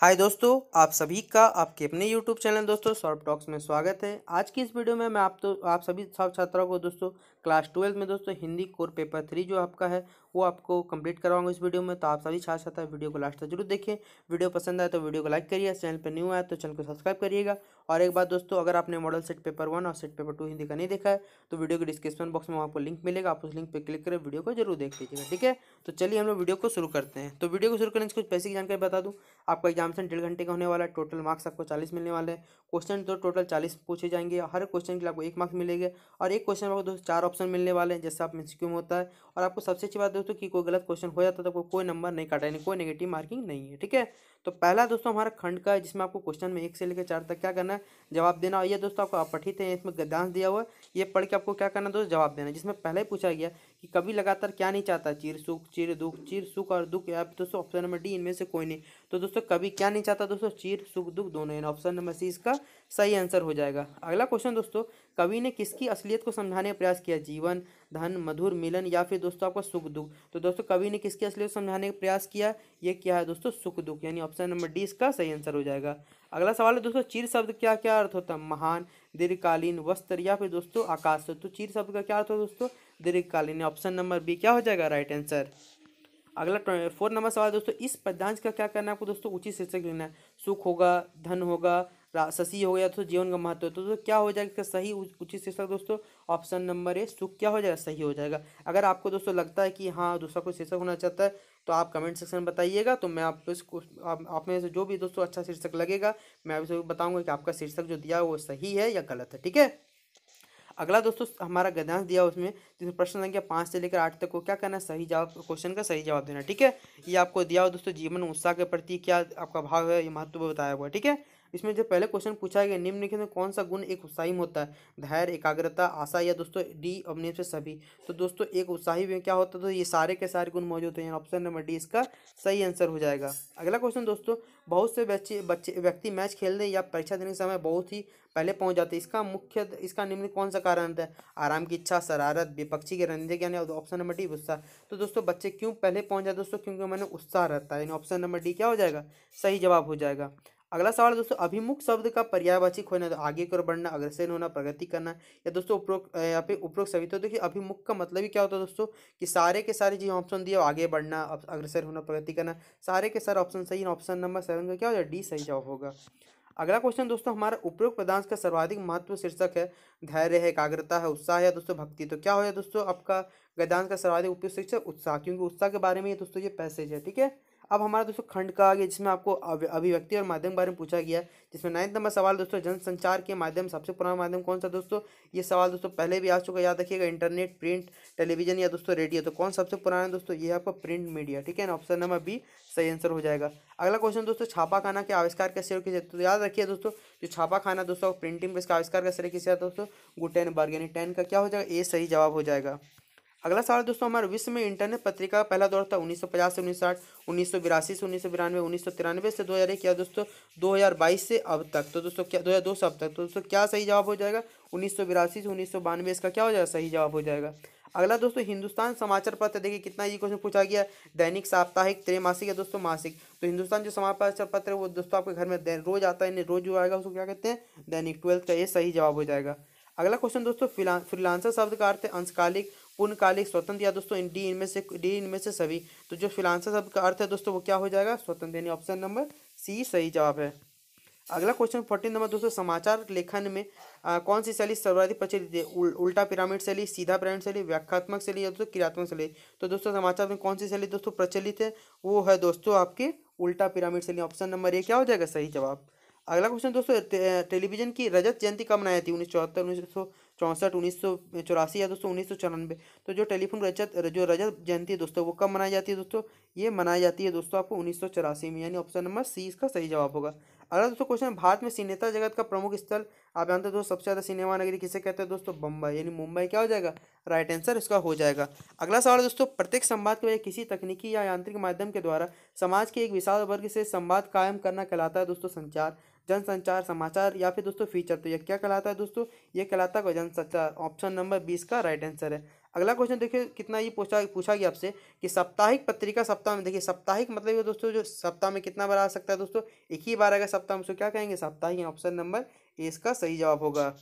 हाय दोस्तों आप सभी का आपके अपने यूट्यूब चैनल दोस्तों सॉर्प टॉक्स में स्वागत है आज की इस वीडियो में मैं आप तो आप सभी छात्र छात्राओं को दोस्तों क्लास ट्वेल्थ में दोस्तों हिंदी कोर पेपर थ्री जो आपका है वो आपको कंप्लीट करवाऊंगा इस वीडियो में तो आप सभी छात्र छात्रा वीडियो को लास्ट तक जरूर देखें वीडियो पसंद आए तो वीडियो को लाइक करिए चैनल पर न्यू आए तो चैनल को सब्सक्राइब करिएगा और एक बात दोस्तों अगर आपने मॉडल सेट पेपर वन और सेट पेपर टू हिंदी का नहीं देखा है तो वीडियो के डिस्क्रिप्शन बॉक्स में आपको लिंक मिलेगा आप उस लिंक पर क्लिक करें वीडियो को जरूर देख लीजिएगा ठीक है तो चलिए हम लोग वीडियो को शुरू करते हैं तो वीडियो को शुरू करने से कुछ पैसे की जानकारी बता दूँ आपका एग्जाम से डेढ़ घंटे का होने वाला है टोटल मार्क्स आपको चालीस मिलने वाले हैं क्वेश्चन तो टोटल चालीस पूछे जाएंगे हर क्वेश्चन के लिए आपको एक मार्क्स मिलेगा और एक क्वेश्चन आपको दोस्तों चार ऑप्शन मिलने वाले हैं जैसे आप में होता है और आपको सबसे अच्छी बात दोस्तों कि कोई गलत क्वेश्चन हो जाता है तो आपको कोई नंबर नहीं काटा यानी कोई नेगेटिव मार्किंग नहीं है ठीक है तो पहला दोस्तों हमारा खंड का है जिसमें आपको क्वेश्चन में एक से लेकर चार तक क्या करना है जवाब देना और ये दोस्तों आपको अपठित है इसमें गद्यांश दिया हुआ है ये पढ़ के आपको क्या करना है दोस्तों जवाब देना जिसमें पहले ही पूछा गया कि कभी लगातार क्या नहीं चाहता चिर सुख चिर दुख चिर सुख और दुख या दोस्तों ऑप्शन नंबर डी इनमें से कोई नहीं तो दोस्तों कभी क्या नहीं चाहता दोस्तों चिर सुख दुख दोनों इन ऑप्शन नंबर सी इसका सही आंसर हो जाएगा अगला क्वेश्चन दोस्तों कवि ने किसकी असलियत को समझाने का प्रयास किया जीवन धन मधुर मिलन या फिर दोस्तों आपका सुख दुख तो दोस्तों कवि ने किसकी असलियत को समझाने का प्रयास किया ये क्या है दोस्तों सुख दुख यानी ऑप्शन नंबर डी इसका सही आंसर हो जाएगा अगला सवाल है दोस्तों चिर शब्द क्या क्या अर्थ होता है महान दीर्घकालीन वस्त्र या फिर दोस्तों आकाश तो चिर शब्द का क्या अर्थ होता है दोस्तों दीर्घकालीन ऑप्शन नंबर बी क्या हो जाएगा राइट आंसर अगला फोर नंबर सवाल दोस्तों इस पदांश का क्या करना है आपको दोस्तों उचित शीर्षक लिखना है सुख होगा धन होगा शशि हो गया तो जीवन का महत्व तो दोस्तों क्या हो जाएगा इसका सही उचित शीर्षक दोस्तों ऑप्शन नंबर ए सुख क्या हो जाएगा सही हो जाएगा अगर आपको दोस्तों लगता है कि हाँ दूसरा कोई शीर्षक होना चाहता है तो आप कमेंट सेक्शन में बताइएगा तो मैं आपको इसको आप, में से जो भी दोस्तों अच्छा शीर्षक लगेगा मैं आपसे बताऊंगा कि आपका शीर्षक जो दिया है वो सही है या गलत है ठीक है अगला दोस्तों हमारा गद्यांश दिया उसमें जिसमें प्रश्न संख्या पाँच से लेकर आठ तक को क्या करना सही जवाब क्वेश्चन का सही जवाब देना ठीक है ये आपको दिया हो दोस्तों जीवन उत्साह के प्रति क्या आपका भाव है ये महत्व बताया हुआ ठीक है इसमें जो पहले क्वेश्चन पूछा गया निम्नलिखित में कौन सा गुण एक उत्साही होता है धैर्य एकाग्रता आशा या दोस्तों डी अपने से सभी तो दोस्तों एक उत्साही में क्या होता है तो ये सारे के सारे गुण मौजूद हैं ऑप्शन नंबर डी इसका सही आंसर हो जाएगा अगला क्वेश्चन दोस्तों बहुत से बच्चे बच्चे व्यक्ति मैच खेलने या परीक्षा देने के समय बहुत ही पहले पहुंच जाते हैं इसका मुख्य इसका निम्न कौन सा कारण होता है आराम की इच्छा शरारत विपक्षी के रणनीति ज्ञान ऑप्शन नंबर डी गुस्सा तो दोस्तों बच्चे क्यों पहले पहुंच जाते दोस्तों क्योंकि मैंने उत्साह रहता है यानी ऑप्शन नंबर डी क्या हो जाएगा सही जवाब हो जाएगा अगला सवाल दोस्तों अभिमुख शब्द का पर्यायवाची खोजना तो आगे की ओर बढ़ना अग्रसर होना प्रगति करना या दोस्तों उपरोक्त यहाँ पे उपरोक्त सभी तो देखिए अभिमुख का मतलब ही क्या होता है दोस्तों कि सारे के सारे जी ऑप्शन दिए आगे बढ़ना अग्रसर होना प्रगति करना सारे के सारे ऑप्शन सही ऑप्शन नंबर सेवन का क्या हो जाए डी सही जवाब होगा अगला क्वेश्चन दोस्तों हमारा उपरोक्त पदार्थ का सर्वाधिक महत्व शीर्षक है धैर्य है एकाग्रता है उत्साह है दोस्तों भक्ति तो क्या हो जाए दोस्तों आपका गदांश का सर्वाधिक उपयुक्त शीर्षक उत्साह क्योंकि उत्साह के बारे में ये दोस्तों ये पैसेज है ठीक है अब हमारा दोस्तों खंड का आगे जिसमें आपको अभिव्यक्ति और माध्यम के बारे में पूछा गया है जिसमें नाइन्थ नंबर सवाल दोस्तों जनसंचार के माध्यम सबसे पुराना माध्यम कौन सा दोस्तों ये सवाल दोस्तों पहले भी आ चुका याद रखिएगा इंटरनेट प्रिंट टेलीविजन या दोस्तों रेडियो तो कौन सबसे पुराना दोस्तों ये आपका प्रिंट मीडिया ठीक है ना ऑप्शन नंबर बी सही आंसर हो जाएगा अगला क्वेश्चन दोस्तों छापाखाना के आविष्कार का श्रेय किसे तो याद रखिए दोस्तों जो छापाखाना दोस्तों प्रिंटिंग प्रेस का आविष्कार का श्रेय किसे दोस्तों गुटेनबर्ग यानी टेन का क्या हो जाएगा ए सही जवाब हो जाएगा अगला सवाल दोस्तों हमारे विश्व में इंटरनेट पत्रिका का पहला दौर था 1950 से उन्नीस सौ से उन्नीस सौ बिरानवे उन्नीस सौ तिरानवे से दो हज़ार एक या दोस्तों दो हज़ार बाईस से अब तक तो दोस्तों क्या दो हज़ार दो से अब तक तो दोस्तों क्या सही जवाब हो जाएगा उन्नीस सौ बिरासी से उन्नीस सौ बानवे इसका क्या हो जाएगा सही जवाब हो जाएगा अगला दोस्तों हिंदुस्तान समाचार पत्र देखिए कितना ये क्वेश्चन पूछा गया दैनिक साप्ताहिक त्रैमासिक या दोस्तों मासिक तो हिंदुस्तान जो समाचार पत्र है वो दोस्तों आपके घर में रोज आता है रोज जो आएगा उसको क्या कहते हैं दैनिक ट्वेल्थ का ये सही जवाब हो जाएगा अगला क्वेश्चन दोस्तों फ्रीलांसर शब्द का अर्थ है अंशकालिक पूर्णकालिक स्वतंत्र या दोस्तों इन डी इनमें से डी इनमें से सभी तो जो फिलानसर शब्द का अर्थ है दोस्तों वो क्या हो जाएगा स्वतंत्र यानी ऑप्शन नंबर सी सही जवाब है अगला क्वेश्चन फोर्टीन नंबर दोस्तों समाचार लेखन में आ, कौन सी शैली सर्वाधिक प्रचलित है उल, उल्टा पिरामिड शैली सीधा पिरामिड शैली व्याख्यात्मक शैली या दोस्तों क्रियात्मक शैली तो दोस्तों समाचार में कौन सी शैली दोस्तों प्रचलित है वो है दोस्तों आपके उल्टा पिरामिड शैली ऑप्शन नंबर ए क्या हो जाएगा सही जवाब अगला क्वेश्चन दोस्तों टेलीविजन की रजत जयंती कब मनाई जाती है उन्नीस चौहत्तर उन्नीस सौ चौंसठ उन्नीस सौ चौरासी या दोस्तों उन्नीस सौ चौरानवे तो जो टेलीफोन रजत जो रजत जयंती है दोस्तों वो कब मनाई जाती है दोस्तों ये मनाई जाती है दोस्तों आपको उन्नीस सौ चौरासी में यानी ऑप्शन नंबर सी इसका सही जवाब होगा अगला दोस्तों क्वेश्चन भारत में सिनेता जगत का प्रमुख स्थल आप जानते हो दोस्तों सबसे ज़्यादा सिनेमा नगरी किसे कहते हैं दोस्तों बम्बई यानी मुंबई क्या हो जाएगा राइट आंसर इसका हो जाएगा अगला सवाल दोस्तों प्रत्येक संवाद के वजह किसी तकनीकी या यांत्रिक माध्यम के द्वारा समाज के एक विशाल वर्ग से संवाद कायम करना कहलाता है दोस्तों संचार जनसंचार समाचार या फिर दोस्तों फीचर तो यह क्या कहलाता है दोस्तों ये कहलाता है जनसंचार ऑप्शन नंबर बीस का राइट आंसर है अगला क्वेश्चन देखिए कितना ये पूछा पूछा गया आपसे कि साप्ताहिक पत्रिका सप्ताह में देखिए साप्ताहिक मतलब ये दोस्तों जो सप्ताह में कितना बार आ सकता है दोस्तों एक ही बार अगर सप्ताह में उसको तो क्या कहेंगे साप्ताहिक ऑप्शन नंबर इसका सही जवाब होगा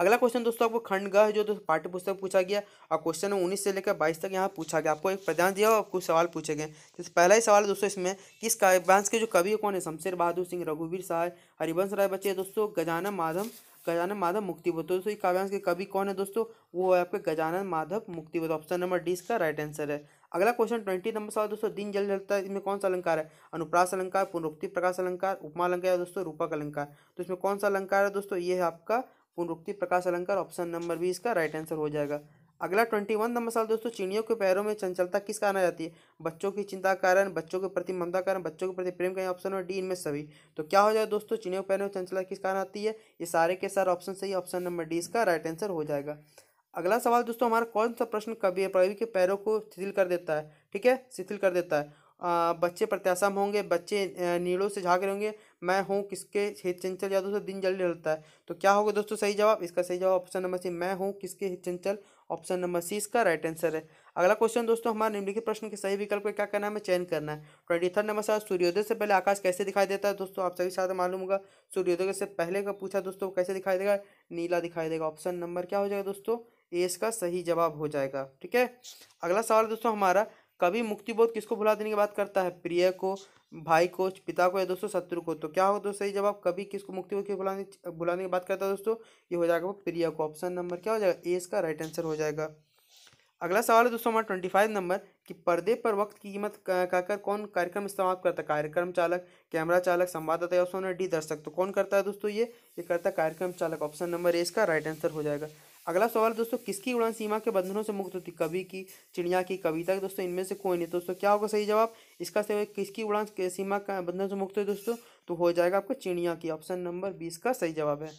अगला क्वेश्चन दोस्तों आपको ग जो पाठ्य पुस्तक पूछा गया और क्वेश्चन उन्नीस से लेकर बाईस तक यहाँ पूछा गया आपको एक प्रदान दिया और कुछ सवाल पूछे गए जैसे पहला ही सवाल दोस्तों इसमें किस काव्यांश के जो कवि कौन है शमशेर बहादुर सिंह रघुवीर शाह हरिवंश राय बच्चे दोस्तों गजानन माधव गजानन माधव बोध तो दोस्तों काव्यांश के कवि कौन है दोस्तों वो है आपके Gajanan Madhav Bodh option number D इसका राइट आंसर है अगला क्वेश्चन ट्वेंटी नंबर सवाल दोस्तों दिन जल जलता है इसमें कौन सा अलंकार है अनुप्रास अलंकार पुनरुक्ति प्रकाश अलंकार उपमा अलंकार दोस्तों रूपक अलंकार तो इसमें कौन सा अलंकार है दोस्तों ये है आपका पुनरुक्ति प्रकाश अलंकार ऑप्शन नंबर बी इसका राइट आंसर हो जाएगा अगला ट्वेंटी वन नंबर सवाल दोस्तों चिड़ियों के पैरों में चंचलता किस कारण आ जाती है बच्चों की चिंता कारण बच्चों के प्रति ममता कारण बच्चों के प्रति प्रेम का ऑप्शन और डी इनमें सभी तो क्या हो जाए दोस्तों चिड़ियों के पैरों में चंचलता किस कारण आती है ये सारे के सारे ऑप्शन सही ऑप्शन नंबर डी इसका राइट आंसर हो जाएगा अगला सवाल दोस्तों हमारा कौन सा प्रश्न कवि प्रवि के पैरों को शिथिल कर देता है ठीक है शिथिल कर देता है बच्चे प्रत्याशम होंगे बच्चे नीड़ों से झाँक होंगे मैं हूँ किसके हित चंचल या से दिन जल्दी ढलता है तो क्या होगा दोस्तों सही जवाब इसका सही जवाब ऑप्शन नंबर सी मैं हूँ किसके हित चंचल ऑप्शन नंबर सी इसका राइट आंसर है अगला क्वेश्चन दोस्तों हमारे निम्नलिखित प्रश्न के सही विकल्प क्या करना है हमें चयन करना है ट्वेंटी थर्ड नंबर सात सूर्योदय से पहले आकाश कैसे दिखाई देता है दोस्तों आप सभी साथ मालूम होगा सूर्योदय से पहले का पूछा दोस्तों कैसे दिखाई देगा नीला दिखाई देगा ऑप्शन नंबर क्या हो जाएगा दोस्तों ए इसका सही जवाब हो जाएगा ठीक है अगला सवाल दोस्तों हमारा कभी मुक्तिबोध किसको भुला देने की बात करता है प्रिय को भाई को पिता को या दोस्तों शत्रु को तो क्या होगा दोस्तों सही जवाब कभी किसको मुक्तिबोध किस भुलाने भुलाने की बात करता है दोस्तों ये हो जाएगा वो प्रिय को ऑप्शन नंबर क्या हो जाएगा ए इसका राइट आंसर हो जाएगा अगला सवाल है दोस्तों हमारा ट्वेंटी फाइव नंबर कि पर्दे पर वक्त की कीमत कहकर कौन कार्यक्रम इस्तेमाल करता है कार्यक्रम चालक कैमरा चालक संवाददाता या ऑप्शन डी दर्शक तो कौन करता है दोस्तों ये ये करता है कार्यक्रम चालक ऑप्शन नंबर ए इसका राइट आंसर हो जाएगा अगला सवाल दोस्तों किसकी उड़ान सीमा के बंधनों से मुक्त होती कवि की चिड़िया की कविता दोस्तों इनमें से कोई नहीं दोस्तों क्या होगा सही जवाब इसका सही किसकी उड़ान सीमा का बंधनों से मुक्त है दोस्तों तो हो जाएगा आपका चिड़िया की ऑप्शन नंबर बीस का सही जवाब है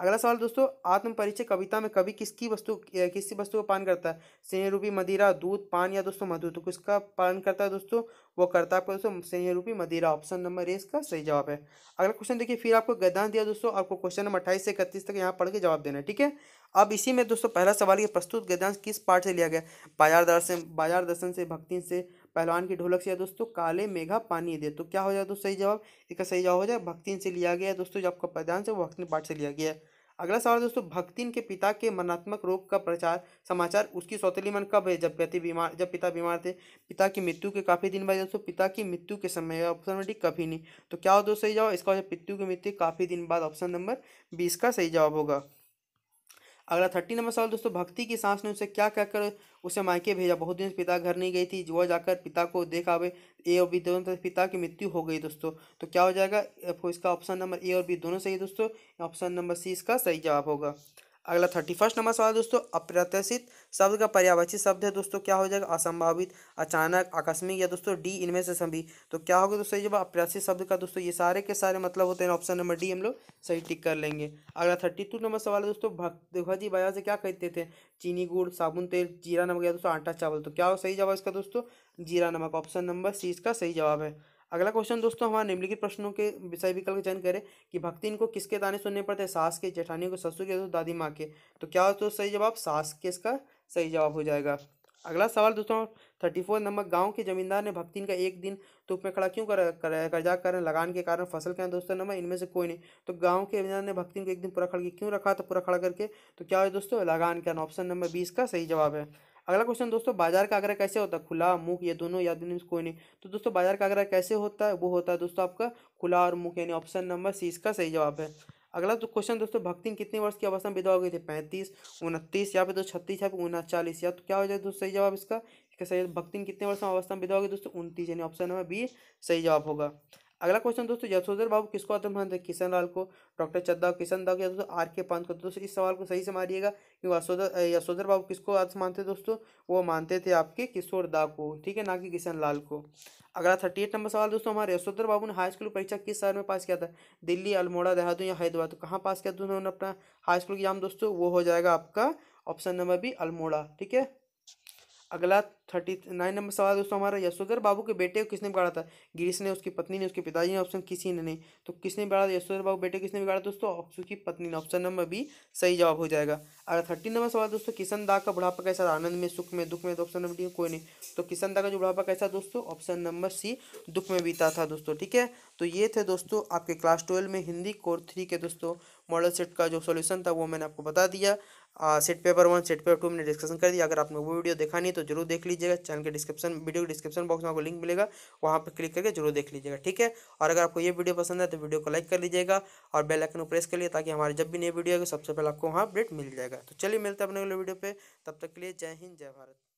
अगला सवाल दोस्तों आत्म परिचय कविता में कभी किसकी वस्तु किसी वस्तु का पान करता है स्नेह रूपी मदिरा दूध पान या दोस्तों मधु तो किसका पान करता है दोस्तों वो करता है आपका दोस्तों स्नेह रूपी मदिरा ऑप्शन नंबर ए इसका सही जवाब है अगला क्वेश्चन देखिए फिर आपको गदान दिया दोस्तों आपको क्वेश्चन नंबर अट्ठाईस से इकतीस तक यहाँ पढ़ के जवाब देना है ठीक है अब इसी में दोस्तों पहला सवाल ये प्रस्तुत गद्यांश किस पाठ से लिया गया बाजार दर्शन बाजार दर्शन से भक्ति से पहलवान की ढोलक से या दोस्तों काले मेघा पानी दे तो क्या हो जाए दोस्तों सही जवाब इसका सही जवाब हो जाए भक्तिन से लिया गया है दोस्तों जो आपका पदांश है वो भक्ति पाठ से लिया गया है अगला सवाल दोस्तों भक्तिन के पिता के मनात्मक रोग का प्रचार समाचार उसकी सौतली मन कब है जब पिता बीमार जब पिता बीमार थे पिता की मृत्यु के काफ़ी दिन बाद दोस्तों पिता की मृत्यु के समय ऑप्शन नंबर डी कभी नहीं तो क्या हो दोस्तों सही जवाब इसका हो जाए पितु की मृत्यु काफ़ी दिन बाद ऑप्शन नंबर बीस का सही जवाब होगा अगला थर्टी नंबर सवाल दोस्तों भक्ति की सांस ने उसे क्या कहकर उसे मायके भेजा बहुत दिन पिता घर नहीं गई थी जो जाकर पिता को देख आवे ए और बी दोनों पिता की मृत्यु हो गई दोस्तों तो क्या हो जाएगा इसका ऑप्शन नंबर ए और बी दोनों सही है दोस्तों ऑप्शन नंबर सी इसका सही जवाब होगा अगला थर्टी फर्स्ट नंबर सवाल दोस्तों अप्रत्याशित शब्द का पर्यावाची शब्द है दोस्तों क्या हो जाएगा असंभावित अचानक आकस्मिक या दोस्तों डी इनमें से सभी तो क्या होगा दोस्तों जब अप्रत्याशित शब्द का दोस्तों ये सारे के सारे मतलब होते हैं ऑप्शन नंबर डी हम लोग सही टिक कर लेंगे अगला थर्टी टू नंबर सवाल है दोस्तों भक्तभाजी बाजार से क्या खरीदते थे चीनी गुड़ साबुन तेल जीरा नमक या दोस्तों आटा चावल तो क्या हो सही जवाब इसका दोस्तों जीरा नमक ऑप्शन नंबर सी इसका सही जवाब है अगला क्वेश्चन दोस्तों हमारे निम्नलिखित प्रश्नों के विषय विकल्प चयन करें कि भक्ति को किसके दाने सुनने पड़ते हैं सास के जेठानी को ससुर के तो दादी माँ के तो क्या दोस्तों सही जवाब सास के इसका सही जवाब हो जाएगा अगला सवाल दोस्तों थर्टी फोर नंबर गांव के जमींदार ने भक्तिन का एक दिन धूप में खड़ा क्यों कर, कर कर्जा कारण लगान के कारण फसल के दोस्तों नंबर इनमें से कोई नहीं तो गांव के जमींदार ने भक्ति को एक दिन पूरा खड़ा क्यों रखा था तो पूरा खड़ा करके तो क्या है दोस्तों लगान क्या ऑप्शन नंबर बीस का सही जवाब है अगला क्वेश्चन दोस्तों बाजार का आग्रह कैसे होता है खुला मुख ये दोनों याद नहीं कोई नहीं तो दोस्तों बाजार का आग्रह कैसे होता है वो होता है दोस्तों आपका खुला और मुख यानी ऑप्शन नंबर सी इसका सही जवाब है अगला तो क्वेश्चन दोस्तों भक्ति कितने वर्ष की अवस्था में विधवा हो गई थी पैंतीस उनतीस या फिर दो तो छत्तीस या फिर उनचालीस या तो क्या हो जाए दोस्तों सही जवाब इसका इसका सही भक्ति कितने वर्ष में अवस्था में विधवा हो दोस्तों उनतीस यानी ऑप्शन नंबर बी सही जवाब होगा अगला क्वेश्चन दोस्तों यशोधर बाबू किसको मानते हैं तो किशन लाल को डॉक्टर चद्दा किशन दाव या दोस्तों आर के पंत को तो दोस्तों इस सवाल को सही से मारिएगा क्योंकि यशोधर यशोधर बाबू किसको आत्महन थे दोस्तों वो मानते थे आपके किशोर दा को ठीक है ना कि किशन लाल को अगला थर्टी एट नंबर सवाल दोस्तों हमारे यशोधर बाबू ने हाई स्कूल परीक्षा किस शहर में पास किया था दिल्ली अल्मोड़ा देहरादून या हैदराबाद तो कहाँ पास किया था उन्होंने अपना हाई स्कूल एग्जाम दोस्तों वो हो जाएगा आपका ऑप्शन नंबर बी अल्मोड़ा ठीक है अगला थर्टी नाइन नंबर सवाल दोस्तों हमारा यशोधर बाबू के बेटे को किसने बिगाड़ा था गिरीश ने उसकी पत्नी ने उसके पिताजी ने ऑप्शन किसी ने नहीं तो किसने बिगाड़ा यशोधर बाबू बेटे किसने बिगाड़ा दोस्तों उसकी पत्नी ने ऑप्शन नंबर बी सही जवाब हो जाएगा अगर थर्टी नंबर सवाल दोस्तों किशन दा का बुढ़ापा कैसा आनंद में सुख में दुख में तो ऑप्शन नंबर डी कोई नहीं तो किशन दा का जो बुढ़ापा कैसा दोस्तों ऑप्शन नंबर सी दुख में बीता था दोस्तों ठीक है तो ये थे दोस्तों आपके क्लास ट्वेल्व में हिंदी कोर थ्री के दोस्तों मॉडल सेट का जो सोल्यूशन था वो मैंने आपको बता दिया set paper one set paper two मैंने डिस्कशन कर दिया अगर आपने वो वीडियो देखा नहीं तो जरूर देख लीजिए लीजिएगा चैनल के डिस्क्रिप्शन वीडियो के डिस्क्रिप्शन बॉक्स में आपको लिंक मिलेगा वहाँ पर क्लिक करके जरूर देख लीजिएगा ठीक है और अगर आपको ये वीडियो पसंद है तो वीडियो को लाइक कर लीजिएगा और बेल आइकन को प्रेस कर लिए ताकि हमारे जब भी नई वीडियो आएगी सबसे पहले आपको वहाँ अपडेट मिल जाएगा तो चलिए मिलते हैं अपने अगले वीडियो पर तब तक के लिए जय हिंद जय भारत